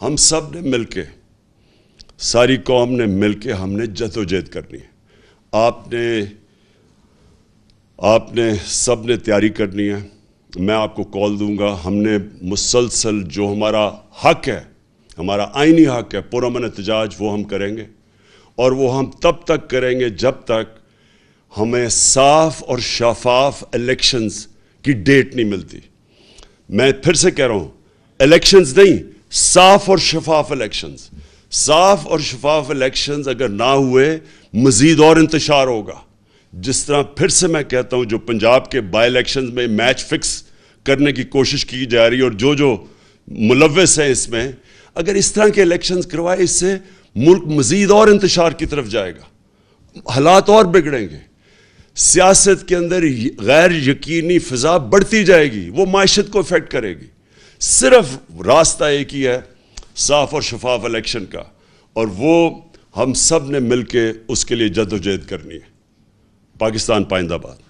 हम सब ने मिल के सारी कौम ने मिल के हमने जदोजहद करनी है आपने आपने सब ने तैयारी करनी है मैं आपको कॉल दूंगा हमने मुसलसल जो हमारा हक है हमारा आइनी हक है पुरमन एहतजाज वो हम करेंगे और वो हम तब तक करेंगे जब तक हमें साफ और शफाफ इलेक्शंस की डेट नहीं मिलती मैं फिर से कह रहा हूँ इलेक्शंस नहीं साफ और शफाफ इलेक्शन साफ और शफाफ इलेक्शन अगर ना हुए मज़ीद और इंतशार होगा जिस तरह फिर से मैं कहता हूँ जो पंजाब के बाई इलेक्शन में मैच फिक्स करने की कोशिश की जा रही है और जो जो मुलविस हैं इसमें अगर इस तरह के इलेक्शन करवाए इससे मुल्क मज़ीद और इंतशार की तरफ जाएगा हालात और बिगड़ेंगे सियासत के अंदर गैर यकीनी फ़िज़ा बढ़ती जाएगी वो माशत को अफेक्ट करेगी सिर्फ रास्ता एक ही है साफ और शफाफ इलेक्शन का और वो हम सब ने मिल के उसके लिए जदोजहद करनी है पाकिस्तान पाइंदाबाद